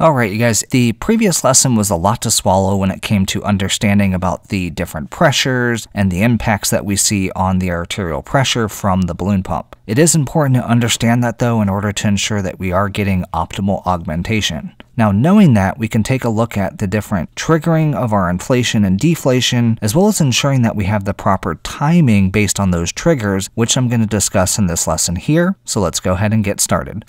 Alright you guys, the previous lesson was a lot to swallow when it came to understanding about the different pressures and the impacts that we see on the arterial pressure from the balloon pump. It is important to understand that though in order to ensure that we are getting optimal augmentation. Now knowing that, we can take a look at the different triggering of our inflation and deflation, as well as ensuring that we have the proper timing based on those triggers, which I'm going to discuss in this lesson here, so let's go ahead and get started.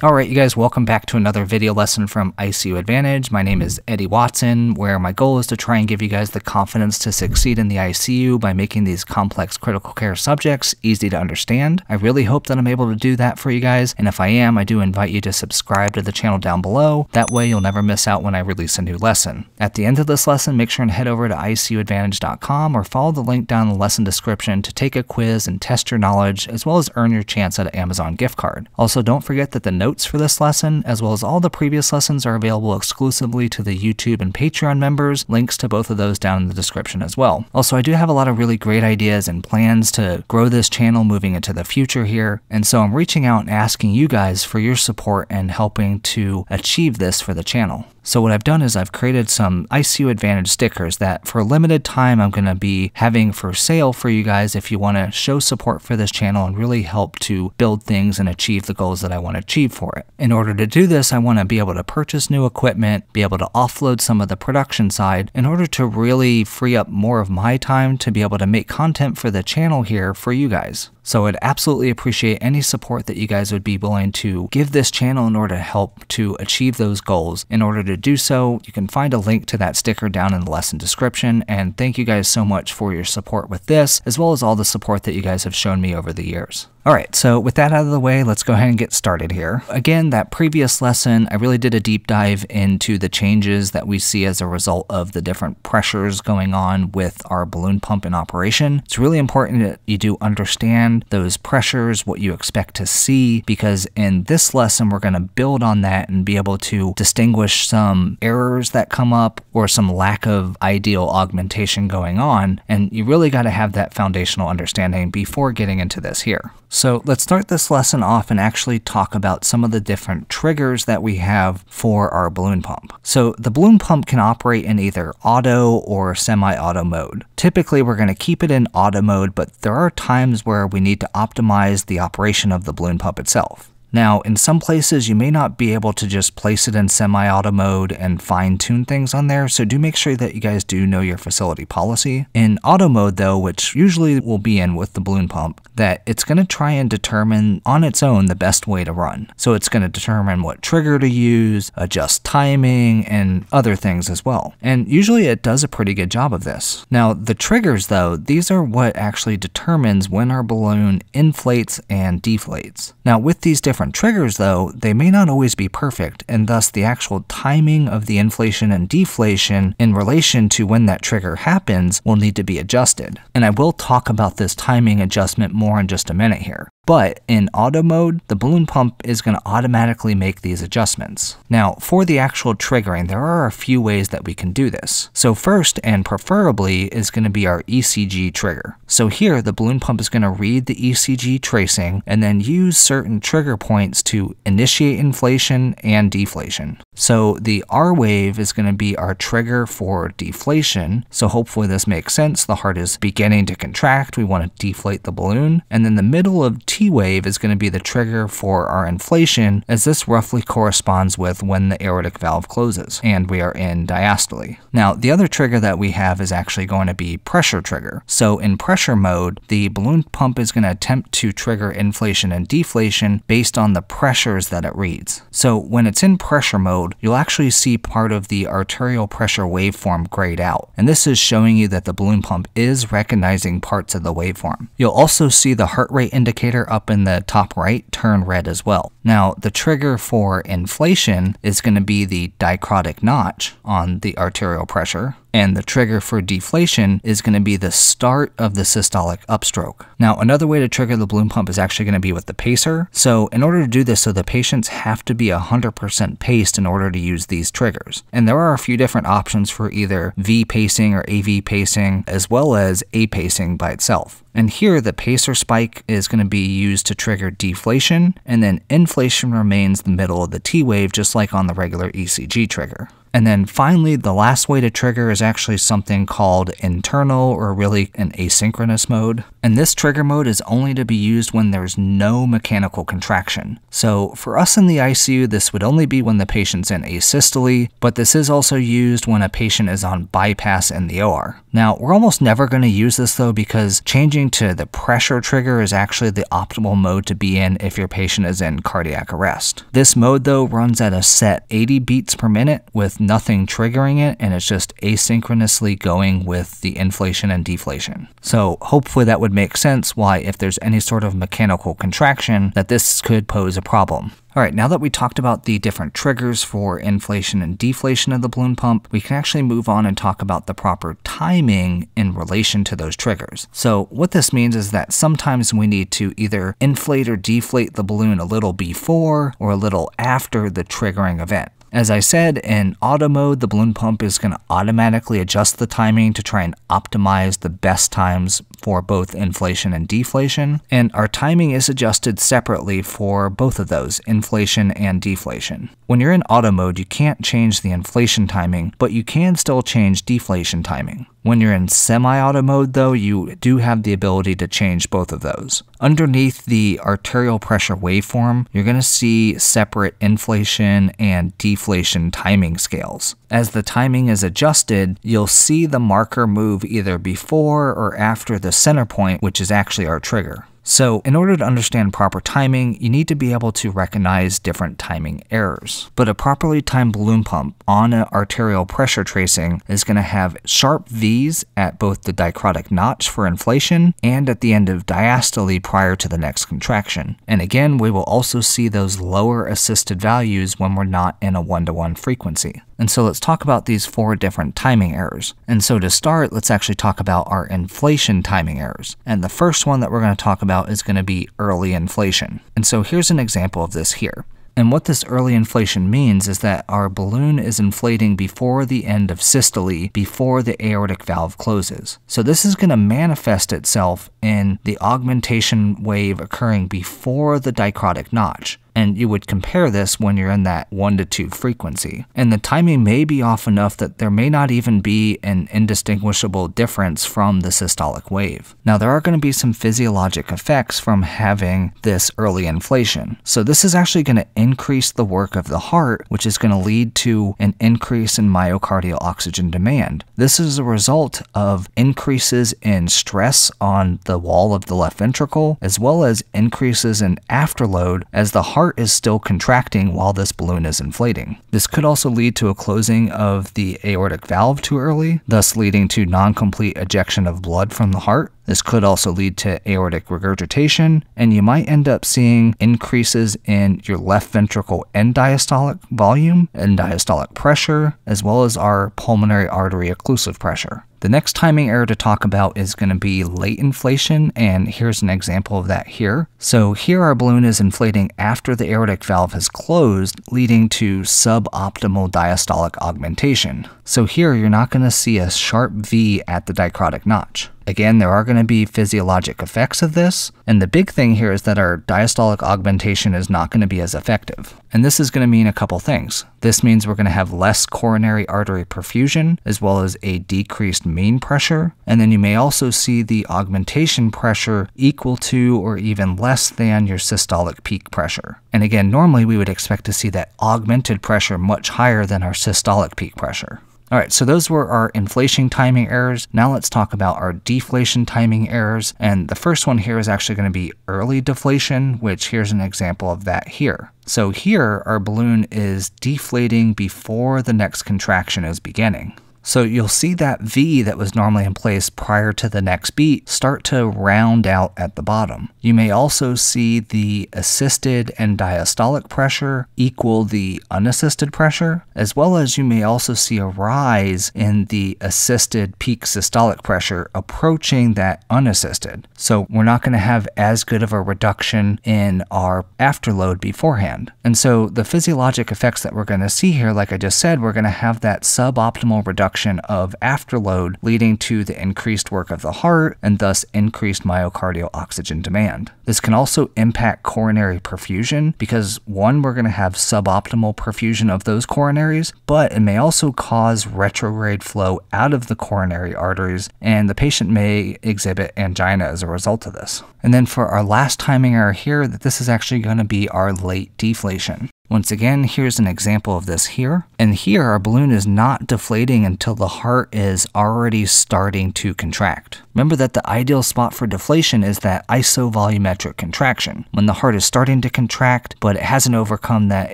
Alright you guys, welcome back to another video lesson from ICU Advantage. My name is Eddie Watson, where my goal is to try and give you guys the confidence to succeed in the ICU by making these complex critical care subjects easy to understand. I really hope that I'm able to do that for you guys, and if I am, I do invite you to subscribe to the channel down below. That way you'll never miss out when I release a new lesson. At the end of this lesson, make sure and head over to icuadvantage.com or follow the link down in the lesson description to take a quiz and test your knowledge, as well as earn your chance at an Amazon gift card. Also, don't forget that the note notes for this lesson, as well as all the previous lessons are available exclusively to the YouTube and Patreon members. Links to both of those down in the description as well. Also, I do have a lot of really great ideas and plans to grow this channel moving into the future here, and so I'm reaching out and asking you guys for your support and helping to achieve this for the channel. So what I've done is I've created some ICU Advantage stickers that for a limited time I'm going to be having for sale for you guys if you want to show support for this channel and really help to build things and achieve the goals that I want to achieve for it. In order to do this, I want to be able to purchase new equipment, be able to offload some of the production side in order to really free up more of my time to be able to make content for the channel here for you guys. So I'd absolutely appreciate any support that you guys would be willing to give this channel in order to help to achieve those goals. In order to do so, you can find a link to that sticker down in the lesson description. And thank you guys so much for your support with this, as well as all the support that you guys have shown me over the years. All right, so with that out of the way, let's go ahead and get started here. Again, that previous lesson, I really did a deep dive into the changes that we see as a result of the different pressures going on with our balloon pump in operation. It's really important that you do understand those pressures, what you expect to see, because in this lesson, we're gonna build on that and be able to distinguish some errors that come up or some lack of ideal augmentation going on. And you really gotta have that foundational understanding before getting into this here. So let's start this lesson off and actually talk about some of the different triggers that we have for our balloon pump. So the balloon pump can operate in either auto or semi-auto mode. Typically, we're going to keep it in auto mode, but there are times where we need to optimize the operation of the balloon pump itself. Now, in some places, you may not be able to just place it in semi-auto mode and fine-tune things on there, so do make sure that you guys do know your facility policy. In auto mode, though, which usually will be in with the balloon pump, that it's going to try and determine on its own the best way to run. So it's going to determine what trigger to use, adjust timing, and other things as well. And usually it does a pretty good job of this. Now, the triggers, though, these are what actually determines when our balloon inflates and deflates. Now, with these different different triggers, though, they may not always be perfect, and thus the actual timing of the inflation and deflation in relation to when that trigger happens will need to be adjusted. And I will talk about this timing adjustment more in just a minute here but in auto mode, the balloon pump is going to automatically make these adjustments. Now, for the actual triggering, there are a few ways that we can do this. So first, and preferably, is going to be our ECG trigger. So here, the balloon pump is going to read the ECG tracing and then use certain trigger points to initiate inflation and deflation. So the R wave is going to be our trigger for deflation. So hopefully this makes sense. The heart is beginning to contract. We want to deflate the balloon. And then the middle of T T wave is going to be the trigger for our inflation, as this roughly corresponds with when the aortic valve closes, and we are in diastole. Now, the other trigger that we have is actually going to be pressure trigger. So in pressure mode, the balloon pump is going to attempt to trigger inflation and deflation based on the pressures that it reads. So when it's in pressure mode, you'll actually see part of the arterial pressure waveform grayed out. And this is showing you that the balloon pump is recognizing parts of the waveform. You'll also see the heart rate indicator up in the top right turn red as well. Now, the trigger for inflation is going to be the dichrotic notch on the arterial pressure, and the trigger for deflation is going to be the start of the systolic upstroke. Now, another way to trigger the balloon pump is actually going to be with the pacer. So in order to do this, so the patients have to be 100% paced in order to use these triggers. And there are a few different options for either V pacing or AV pacing, as well as A pacing by itself. And here the pacer spike is going to be used to trigger deflation, and then inflation remains the middle of the T wave just like on the regular ECG trigger. And then finally, the last way to trigger is actually something called internal or really an asynchronous mode. And this trigger mode is only to be used when there's no mechanical contraction. So for us in the ICU, this would only be when the patient's in asystole, but this is also used when a patient is on bypass in the OR. Now, we're almost never going to use this though because changing to the pressure trigger is actually the optimal mode to be in if your patient is in cardiac arrest. This mode though runs at a set 80 beats per minute with nothing triggering it and it's just asynchronously going with the inflation and deflation. So hopefully that would make sense why if there's any sort of mechanical contraction that this could pose a problem. All right, now that we talked about the different triggers for inflation and deflation of the balloon pump, we can actually move on and talk about the proper timing in relation to those triggers. So what this means is that sometimes we need to either inflate or deflate the balloon a little before or a little after the triggering event. As I said, in auto mode, the balloon pump is going to automatically adjust the timing to try and optimize the best times for both inflation and deflation, and our timing is adjusted separately for both of those, inflation and deflation. When you're in auto mode, you can't change the inflation timing, but you can still change deflation timing. When you're in semi-auto mode though, you do have the ability to change both of those. Underneath the arterial pressure waveform, you're going to see separate inflation and deflation timing scales. As the timing is adjusted, you'll see the marker move either before or after the center point, which is actually our trigger. So in order to understand proper timing, you need to be able to recognize different timing errors. But a properly timed balloon pump on an arterial pressure tracing is going to have sharp Vs at both the dichrotic notch for inflation and at the end of diastole prior to the next contraction. And again, we will also see those lower assisted values when we're not in a one-to-one -one frequency. And so let's talk about these four different timing errors. And so to start, let's actually talk about our inflation timing errors. And the first one that we're going to talk about is going to be early inflation. And so here's an example of this here. And what this early inflation means is that our balloon is inflating before the end of systole, before the aortic valve closes. So this is going to manifest itself in the augmentation wave occurring before the dichrotic notch and you would compare this when you're in that 1 to 2 frequency. And the timing may be off enough that there may not even be an indistinguishable difference from the systolic wave. Now, there are going to be some physiologic effects from having this early inflation. So, this is actually going to increase the work of the heart, which is going to lead to an increase in myocardial oxygen demand. This is a result of increases in stress on the wall of the left ventricle, as well as increases in afterload as the heart heart is still contracting while this balloon is inflating. This could also lead to a closing of the aortic valve too early, thus leading to non-complete ejection of blood from the heart. This could also lead to aortic regurgitation, and you might end up seeing increases in your left ventricle end diastolic volume and diastolic pressure, as well as our pulmonary artery occlusive pressure. The next timing error to talk about is going to be late inflation, and here's an example of that here. So here our balloon is inflating after the aortic valve has closed, leading to suboptimal diastolic augmentation. So here you're not going to see a sharp V at the dichrotic notch. Again, there are going to be physiologic effects of this, and the big thing here is that our diastolic augmentation is not going to be as effective. And this is going to mean a couple things. This means we're going to have less coronary artery perfusion, as well as a decreased mean pressure, and then you may also see the augmentation pressure equal to or even less than your systolic peak pressure. And again, normally we would expect to see that augmented pressure much higher than our systolic peak pressure. All right, so those were our inflation timing errors. Now let's talk about our deflation timing errors. And the first one here is actually going to be early deflation, which here's an example of that here. So here, our balloon is deflating before the next contraction is beginning. So you'll see that V that was normally in place prior to the next beat start to round out at the bottom. You may also see the assisted and diastolic pressure equal the unassisted pressure, as well as you may also see a rise in the assisted peak systolic pressure approaching that unassisted. So we're not going to have as good of a reduction in our afterload beforehand. And so the physiologic effects that we're going to see here, like I just said, we're going to have that suboptimal reduction of afterload, leading to the increased work of the heart and thus increased myocardial oxygen demand. This can also impact coronary perfusion because, one, we're going to have suboptimal perfusion of those coronaries, but it may also cause retrograde flow out of the coronary arteries, and the patient may exhibit angina as a result of this. And then for our last timing error here, that this is actually going to be our late deflation. Once again, here's an example of this here. And here, our balloon is not deflating until the heart is already starting to contract. Remember that the ideal spot for deflation is that isovolumetric contraction, when the heart is starting to contract, but it hasn't overcome that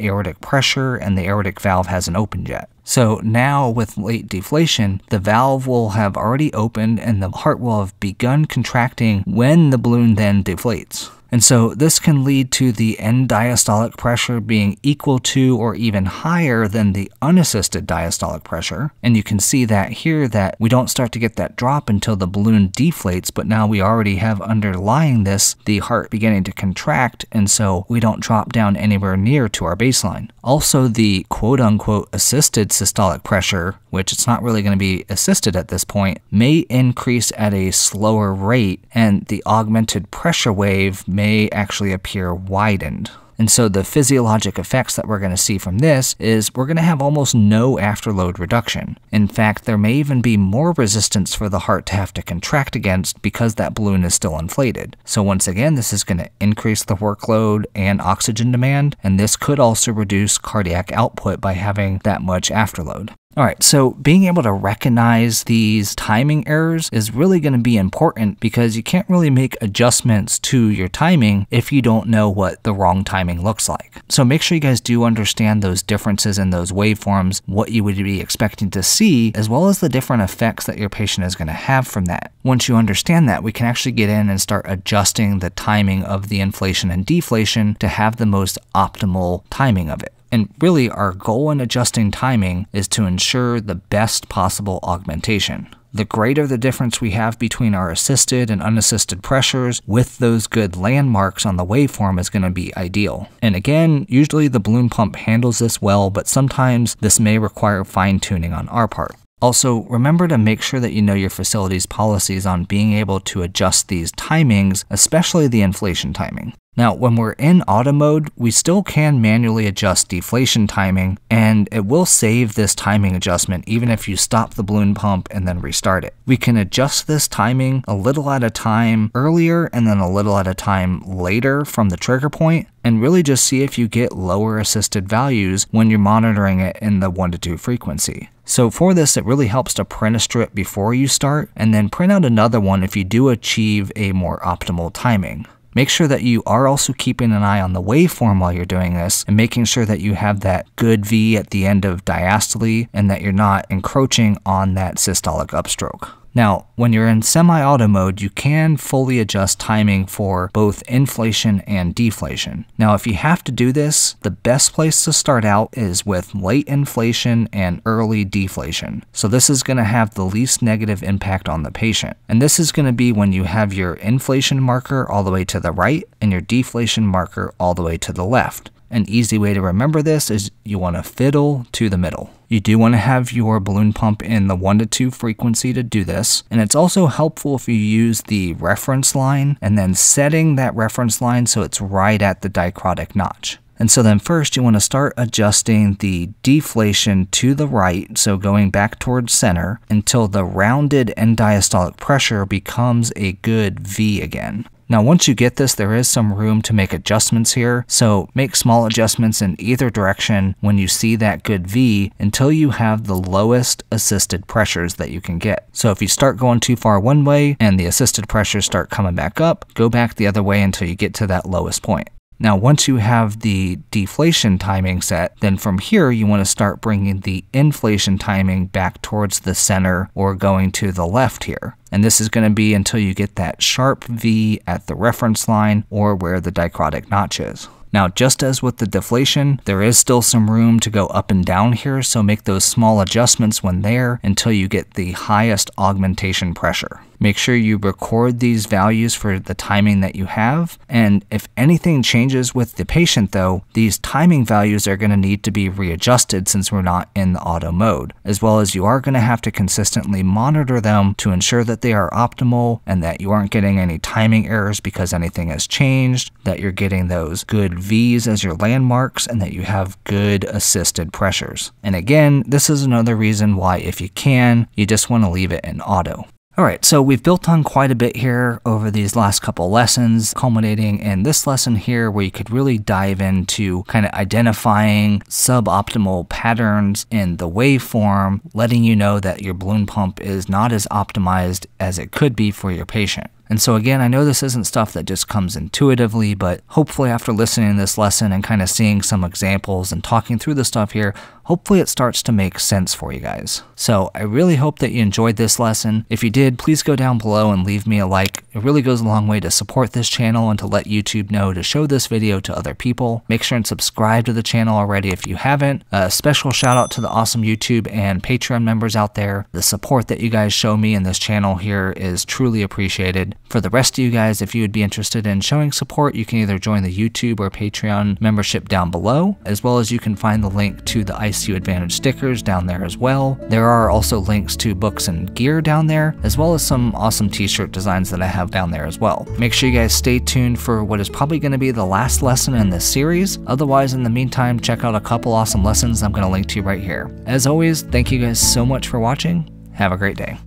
aortic pressure and the aortic valve hasn't opened yet. So now with late deflation, the valve will have already opened and the heart will have begun contracting when the balloon then deflates. And so this can lead to the end diastolic pressure being equal to or even higher than the unassisted diastolic pressure. And you can see that here that we don't start to get that drop until the balloon deflates, but now we already have underlying this the heart beginning to contract, and so we don't drop down anywhere near to our baseline. Also, the quote unquote assisted systolic pressure, which it's not really going to be assisted at this point, may increase at a slower rate, and the augmented pressure wave may may actually appear widened. And so the physiologic effects that we're going to see from this is we're going to have almost no afterload reduction. In fact, there may even be more resistance for the heart to have to contract against because that balloon is still inflated. So once again, this is going to increase the workload and oxygen demand, and this could also reduce cardiac output by having that much afterload. All right, so being able to recognize these timing errors is really going to be important because you can't really make adjustments to your timing if you don't know what the wrong timing looks like. So make sure you guys do understand those differences in those waveforms, what you would be expecting to see, as well as the different effects that your patient is going to have from that. Once you understand that, we can actually get in and start adjusting the timing of the inflation and deflation to have the most optimal timing of it. And really, our goal in adjusting timing is to ensure the best possible augmentation. The greater the difference we have between our assisted and unassisted pressures with those good landmarks on the waveform is going to be ideal. And again, usually the balloon pump handles this well, but sometimes this may require fine tuning on our part. Also, remember to make sure that you know your facility's policies on being able to adjust these timings, especially the inflation timing. Now, when we're in auto mode, we still can manually adjust deflation timing, and it will save this timing adjustment even if you stop the balloon pump and then restart it. We can adjust this timing a little at a time earlier and then a little at a time later from the trigger point, and really just see if you get lower assisted values when you're monitoring it in the 1 to 2 frequency. So for this, it really helps to print a strip before you start, and then print out another one if you do achieve a more optimal timing. Make sure that you are also keeping an eye on the waveform while you're doing this and making sure that you have that good V at the end of diastole and that you're not encroaching on that systolic upstroke. Now, when you're in semi-auto mode, you can fully adjust timing for both inflation and deflation. Now, if you have to do this, the best place to start out is with late inflation and early deflation. So this is gonna have the least negative impact on the patient. And this is gonna be when you have your inflation marker all the way to the right and your deflation marker all the way to the left. An easy way to remember this is you want to fiddle to the middle. You do want to have your balloon pump in the 1 to 2 frequency to do this, and it's also helpful if you use the reference line and then setting that reference line so it's right at the dichrotic notch. And so then first you want to start adjusting the deflation to the right, so going back towards center, until the rounded end diastolic pressure becomes a good V again. Now once you get this, there is some room to make adjustments here, so make small adjustments in either direction when you see that good V until you have the lowest assisted pressures that you can get. So if you start going too far one way and the assisted pressures start coming back up, go back the other way until you get to that lowest point. Now, once you have the deflation timing set, then from here you want to start bringing the inflation timing back towards the center or going to the left here. And this is going to be until you get that sharp V at the reference line or where the dichrotic notch is. Now, just as with the deflation, there is still some room to go up and down here, so make those small adjustments when there until you get the highest augmentation pressure. Make sure you record these values for the timing that you have. And if anything changes with the patient though, these timing values are going to need to be readjusted since we're not in the auto mode, as well as you are going to have to consistently monitor them to ensure that they are optimal and that you aren't getting any timing errors because anything has changed, that you're getting those good Vs as your landmarks, and that you have good assisted pressures. And again, this is another reason why if you can, you just want to leave it in auto. All right, so we've built on quite a bit here over these last couple lessons, culminating in this lesson here where you could really dive into kind of identifying suboptimal patterns in the waveform, letting you know that your balloon pump is not as optimized as it could be for your patient. And so again, I know this isn't stuff that just comes intuitively, but hopefully after listening to this lesson and kind of seeing some examples and talking through the stuff here, hopefully it starts to make sense for you guys. So I really hope that you enjoyed this lesson. If you did, please go down below and leave me a like. It really goes a long way to support this channel and to let YouTube know to show this video to other people. Make sure and subscribe to the channel already if you haven't. A special shout out to the awesome YouTube and Patreon members out there. The support that you guys show me in this channel here is truly appreciated. For the rest of you guys, if you would be interested in showing support, you can either join the YouTube or Patreon membership down below, as well as you can find the link to the ICU Advantage stickers down there as well. There are also links to books and gear down there, as well as some awesome t-shirt designs that I have down there as well. Make sure you guys stay tuned for what is probably going to be the last lesson in this series. Otherwise, in the meantime, check out a couple awesome lessons I'm going to link to right here. As always, thank you guys so much for watching. Have a great day.